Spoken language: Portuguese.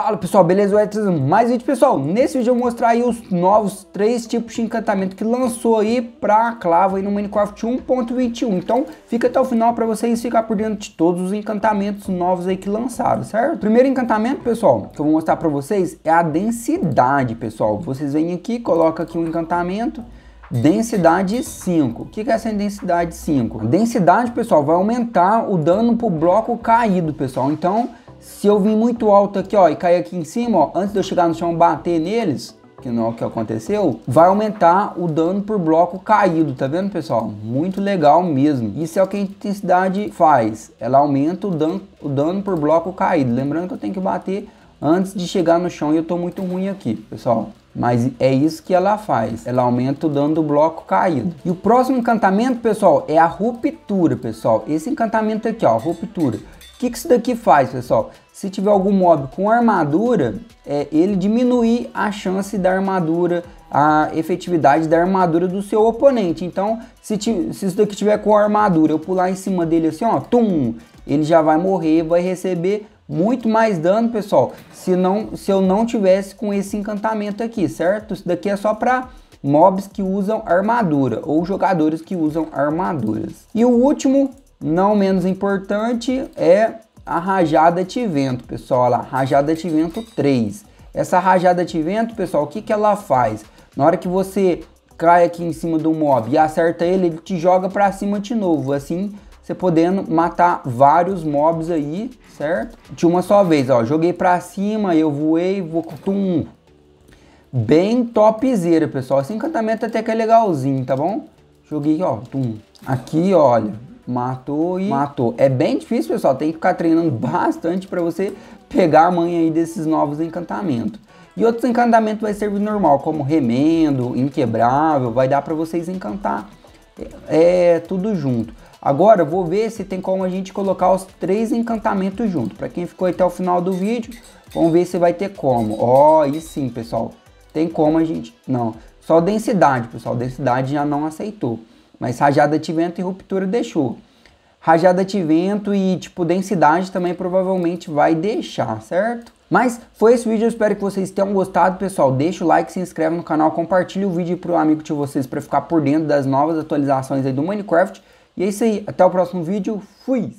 Fala pessoal, beleza? Eu é mais vídeo pessoal. Nesse vídeo eu vou mostrar aí os novos três tipos de encantamento que lançou aí para a clava aí no Minecraft 1.21. Então fica até o final para vocês ficar por dentro de todos os encantamentos novos aí que lançaram, certo? Primeiro encantamento, pessoal, que eu vou mostrar para vocês é a densidade, pessoal. Vocês vêm aqui, coloca aqui um encantamento, densidade 5. O que é essa densidade 5? Densidade, pessoal, vai aumentar o dano pro bloco caído, pessoal. Então, se eu vim muito alto aqui, ó, e cair aqui em cima, ó, antes de eu chegar no chão bater neles, que não é o que aconteceu, vai aumentar o dano por bloco caído, tá vendo, pessoal? Muito legal mesmo. Isso é o que a intensidade faz, ela aumenta o dano, o dano por bloco caído. Lembrando que eu tenho que bater antes de chegar no chão e eu tô muito ruim aqui, pessoal. Mas é isso que ela faz, ela aumenta o dano do bloco caído. E o próximo encantamento, pessoal, é a ruptura, pessoal. Esse encantamento aqui, ó, ruptura. O que, que isso daqui faz, pessoal? Se tiver algum mob com armadura, é, ele diminui a chance da armadura, a efetividade da armadura do seu oponente. Então, se, ti, se isso daqui tiver com armadura, eu pular em cima dele assim, ó, tum, ele já vai morrer, vai receber muito mais dano, pessoal, se, não, se eu não tivesse com esse encantamento aqui, certo? Isso daqui é só para mobs que usam armadura ou jogadores que usam armaduras. E o último não menos importante é a rajada de vento, pessoal. Olha lá, rajada de vento 3. Essa rajada de vento, pessoal, o que, que ela faz? Na hora que você cai aqui em cima do mob e acerta ele, ele te joga para cima de novo, assim você podendo matar vários mobs aí, certo? De uma só vez, ó, joguei para cima, eu voei, vou tum. Bem topzera, pessoal. Esse encantamento até que é legalzinho, tá bom? Joguei, ó, tum. Aqui, olha, matou e matou. É bem difícil, pessoal, tem que ficar treinando bastante para você pegar a manha aí desses novos encantamentos. E outros encantamentos vai servir normal, como remendo, inquebrável, vai dar para vocês encantar é, é, tudo junto. Agora vou ver se tem como a gente colocar os três encantamentos junto. Para quem ficou até o final do vídeo, vamos ver se vai ter como. Ó, oh, e sim, pessoal, tem como a gente... Não, só densidade, pessoal, densidade já não aceitou. Mas rajada de vento e ruptura deixou. Rajada de vento e tipo densidade também provavelmente vai deixar, certo? Mas foi esse vídeo, eu espero que vocês tenham gostado, pessoal. Deixa o like, se inscreve no canal, compartilha o vídeo para o amigo de vocês para ficar por dentro das novas atualizações aí do Minecraft. E é isso aí, até o próximo vídeo. Fui!